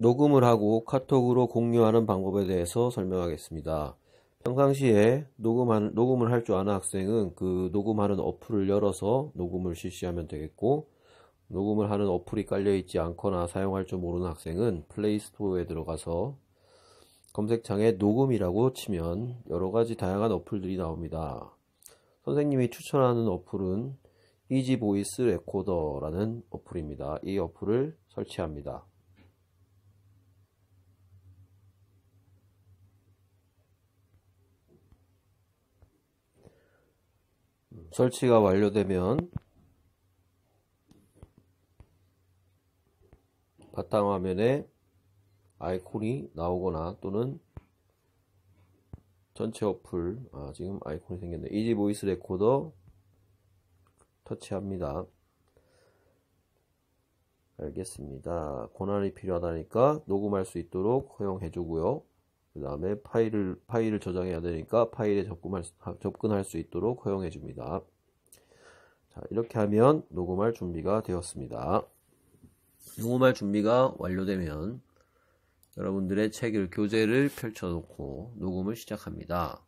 녹음을 하고 카톡으로 공유하는 방법에 대해서 설명하겠습니다. 평상시에 녹음한, 녹음을 할 줄 아는 학생은 그 녹음하는 어플을 열어서 녹음을 실시하면 되겠고 녹음을 하는 어플이 깔려있지 않거나 사용할 줄 모르는 학생은 플레이스토어에 들어가서 검색창에 녹음이라고 치면 여러가지 다양한 어플들이 나옵니다. 선생님이 추천하는 어플은 이지보이스 레코더라는 어플입니다. 이 어플을 설치합니다. 설치가 완료되면 바탕화면에 아이콘이 나오거나 또는 전체 어플 아 지금 아이콘이 생겼네 이지 보이스 레코더 터치합니다 알겠습니다 고난이 필요하다니까 녹음할 수 있도록 허용해 주고요 그 다음에 파일을, 파일을 저장해야 되니까 파일에 접근할, 접근할 수 있도록 허용해 줍니다. 자, 이렇게 하면 녹음할 준비가 되었습니다. 녹음할 준비가 완료되면 여러분들의 책을, 교재를 펼쳐놓고 녹음을 시작합니다.